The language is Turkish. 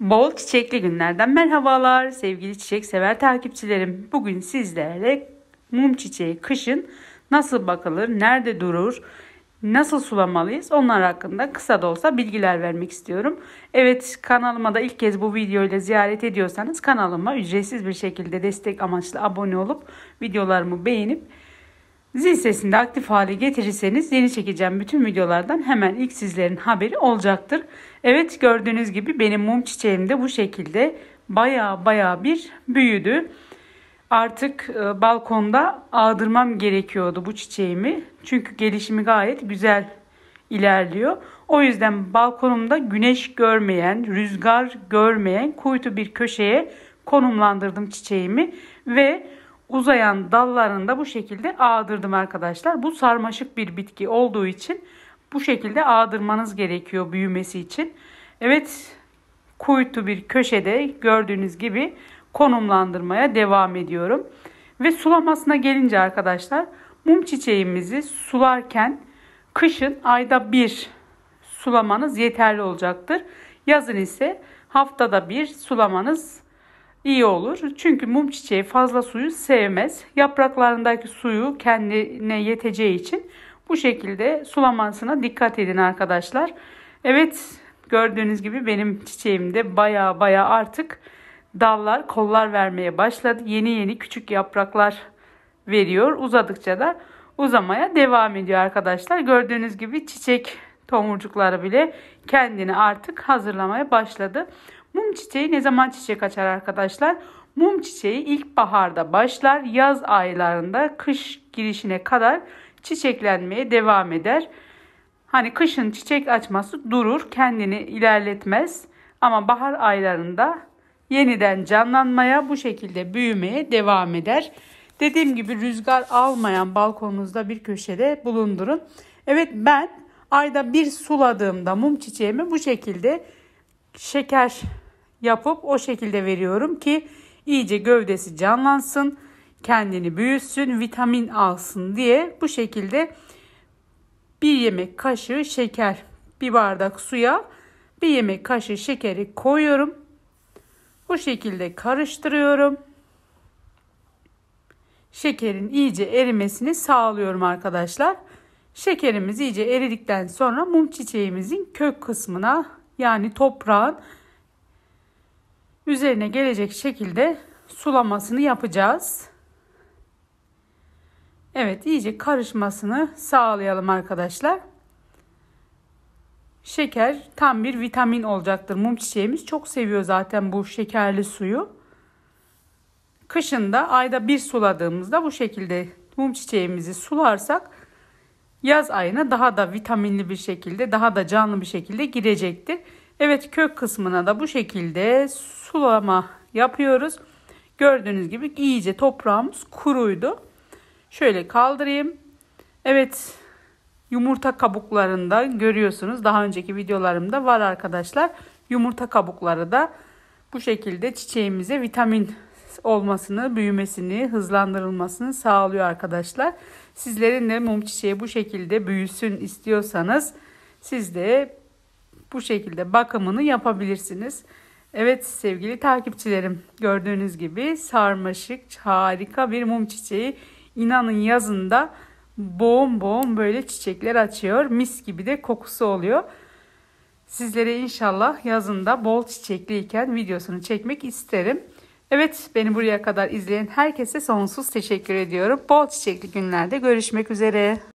Bol çiçekli günlerden merhabalar sevgili çiçek sever takipçilerim. Bugün sizlerle mum çiçeği kışın nasıl bakılır, nerede durur, nasıl sulamalıyız onlar hakkında kısa da olsa bilgiler vermek istiyorum. Evet kanalıma da ilk kez bu videoyla ziyaret ediyorsanız kanalıma ücretsiz bir şekilde destek amaçlı abone olup videolarımı beğenip Zil sesini de aktif hale getirirseniz yeni çekeceğim bütün videolardan hemen ilk sizlerin haberi olacaktır. Evet gördüğünüz gibi benim mum çiçeğim de bu şekilde baya baya bir büyüdü. Artık e, balkonda ağdırmam gerekiyordu bu çiçeğimi. Çünkü gelişimi gayet güzel ilerliyor. O yüzden balkonumda güneş görmeyen, rüzgar görmeyen kuytu bir köşeye konumlandırdım çiçeğimi ve uzayan dallarında bu şekilde ağdırdım arkadaşlar. Bu sarmaşık bir bitki olduğu için bu şekilde ağdırmanız gerekiyor büyümesi için. Evet kuytu bir köşede gördüğünüz gibi konumlandırmaya devam ediyorum. Ve sulamasına gelince arkadaşlar mum çiçeğimizi sularken kışın ayda bir sulamanız yeterli olacaktır. Yazın ise haftada bir sulamanız iyi olur. Çünkü mum çiçeği fazla suyu sevmez. Yapraklarındaki suyu kendine yeteceği için bu şekilde sulamasına dikkat edin arkadaşlar. Evet gördüğünüz gibi benim çiçeğimde baya baya artık dallar kollar vermeye başladı. Yeni yeni küçük yapraklar veriyor. Uzadıkça da uzamaya devam ediyor arkadaşlar. Gördüğünüz gibi çiçek tomurcukları bile kendini artık hazırlamaya başladı. Mum çiçeği ne zaman çiçek açar arkadaşlar? Mum çiçeği ilkbaharda başlar, yaz aylarında kış girişine kadar çiçeklenmeye devam eder. Hani kışın çiçek açması durur, kendini ilerletmez ama bahar aylarında yeniden canlanmaya, bu şekilde büyümeye devam eder. Dediğim gibi rüzgar almayan balkonunuzda bir köşede bulundurun. Evet ben ayda bir suladığımda mum çiçeğimi bu şekilde şeker yapıp o şekilde veriyorum ki iyice gövdesi canlansın, kendini büyüsün, vitamin alsın diye bu şekilde bir yemek kaşığı şeker, bir bardak suya bir yemek kaşığı şekeri koyuyorum. Bu şekilde karıştırıyorum. Şekerin iyice erimesini sağlıyorum arkadaşlar. Şekerimiz iyice eridikten sonra mum çiçeğimizin kök kısmına yani toprağın üzerine gelecek şekilde sulamasını yapacağız. Evet iyice karışmasını sağlayalım arkadaşlar. Şeker tam bir vitamin olacaktır. Mum çiçeğimiz çok seviyor zaten bu şekerli suyu. Kışında ayda bir suladığımızda bu şekilde mum çiçeğimizi sularsak yaz ayına daha da vitaminli bir şekilde daha da canlı bir şekilde girecektir. Evet kök kısmına da bu şekilde sulama yapıyoruz. Gördüğünüz gibi iyice toprağımız kuruydu. Şöyle kaldırayım. Evet yumurta kabuklarında görüyorsunuz. Daha önceki videolarımda var arkadaşlar. Yumurta kabukları da bu şekilde çiçeğimize vitamin olmasını, büyümesini, hızlandırılmasını sağlıyor arkadaşlar. Sizlerin de mum çiçeği bu şekilde büyüsün istiyorsanız siz de bu şekilde bakımını yapabilirsiniz. Evet sevgili takipçilerim gördüğünüz gibi sarmaşık harika bir mum çiçeği. İnanın yazında boğum boğum böyle çiçekler açıyor. Mis gibi de kokusu oluyor. Sizlere inşallah yazında bol çiçekliyken videosunu çekmek isterim. Evet beni buraya kadar izleyen herkese sonsuz teşekkür ediyorum. Bol çiçekli günlerde görüşmek üzere.